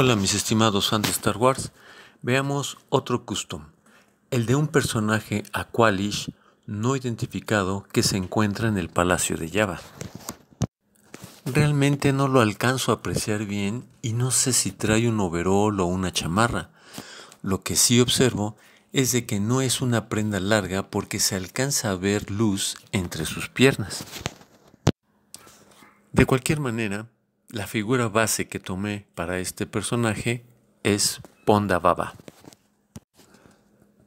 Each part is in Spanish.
Hola mis estimados fans de Star Wars, veamos otro custom, el de un personaje Aqualish no identificado que se encuentra en el Palacio de Java. Realmente no lo alcanzo a apreciar bien y no sé si trae un overol o una chamarra. Lo que sí observo es de que no es una prenda larga porque se alcanza a ver luz entre sus piernas. De cualquier manera, la figura base que tomé para este personaje es Ponda Baba.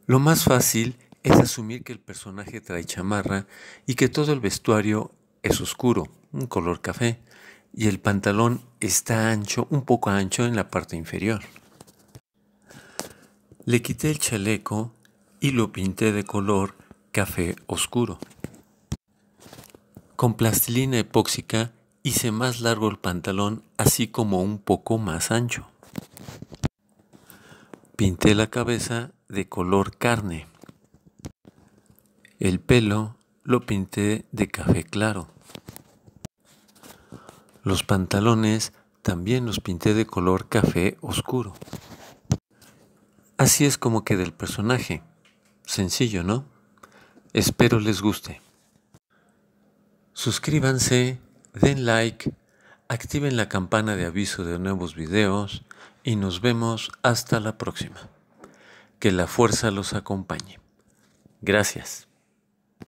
Lo más fácil es asumir que el personaje trae chamarra y que todo el vestuario es oscuro, un color café, y el pantalón está ancho, un poco ancho en la parte inferior. Le quité el chaleco y lo pinté de color café oscuro. Con plastilina epóxica Hice más largo el pantalón, así como un poco más ancho. Pinté la cabeza de color carne. El pelo lo pinté de café claro. Los pantalones también los pinté de color café oscuro. Así es como queda el personaje. Sencillo, ¿no? Espero les guste. Suscríbanse den like, activen la campana de aviso de nuevos videos y nos vemos hasta la próxima. Que la fuerza los acompañe. Gracias.